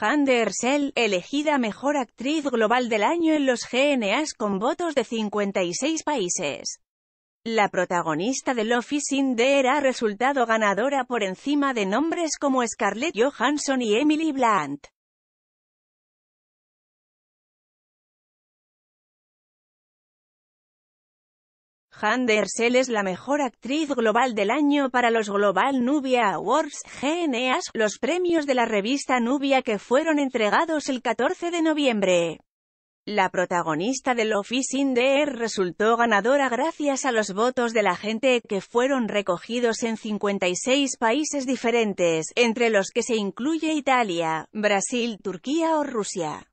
de elegida Mejor Actriz Global del Año en los GNAs con votos de 56 países. La protagonista de Love is in ha resultado ganadora por encima de nombres como Scarlett Johansson y Emily Blunt. Han es la mejor actriz global del año para los Global Nubia Awards GNAs, los premios de la revista Nubia que fueron entregados el 14 de noviembre. La protagonista del Office in the Air resultó ganadora gracias a los votos de la gente que fueron recogidos en 56 países diferentes, entre los que se incluye Italia, Brasil, Turquía o Rusia.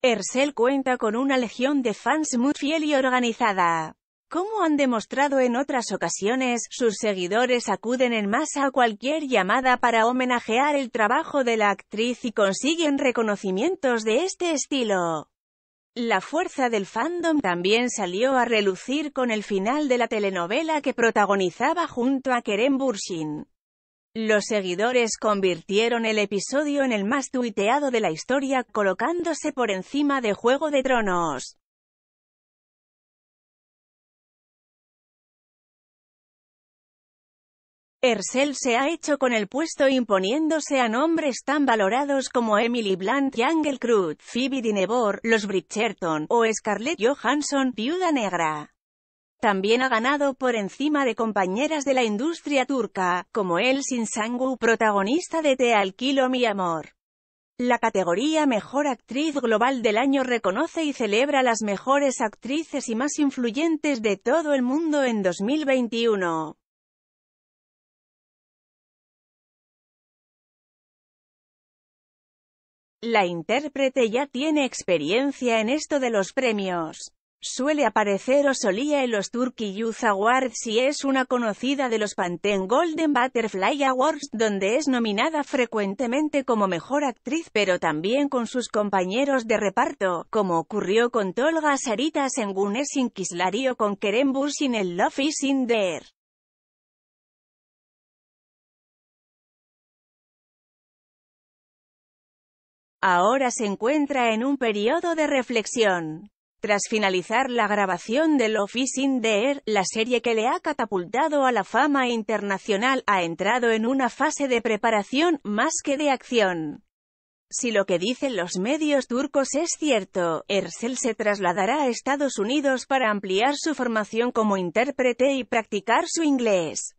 Ercel cuenta con una legión de fans muy fiel y organizada. Como han demostrado en otras ocasiones, sus seguidores acuden en masa a cualquier llamada para homenajear el trabajo de la actriz y consiguen reconocimientos de este estilo. La fuerza del fandom también salió a relucir con el final de la telenovela que protagonizaba junto a Kerem Burshin. Los seguidores convirtieron el episodio en el más tuiteado de la historia, colocándose por encima de Juego de Tronos. Ersel se ha hecho con el puesto imponiéndose a nombres tan valorados como Emily Blunt, Angel Cruz, Phoebe Dinevor, Los Bridgerton, o Scarlett Johansson, Viuda Negra. También ha ganado por encima de compañeras de la industria turca, como Elsin Sangu, protagonista de Te alquilo mi amor. La categoría Mejor Actriz Global del año reconoce y celebra las mejores actrices y más influyentes de todo el mundo en 2021. La intérprete ya tiene experiencia en esto de los premios. Suele aparecer o solía en los Turkey Youth Awards y es una conocida de los Pantene Golden Butterfly Awards, donde es nominada frecuentemente como mejor actriz, pero también con sus compañeros de reparto, como ocurrió con Tolga Saritas en sin in con Kerem Bursin en Love is in Ahora se encuentra en un periodo de reflexión. Tras finalizar la grabación de Office in the Air, la serie que le ha catapultado a la fama internacional, ha entrado en una fase de preparación, más que de acción. Si lo que dicen los medios turcos es cierto, Ersel se trasladará a Estados Unidos para ampliar su formación como intérprete y practicar su inglés.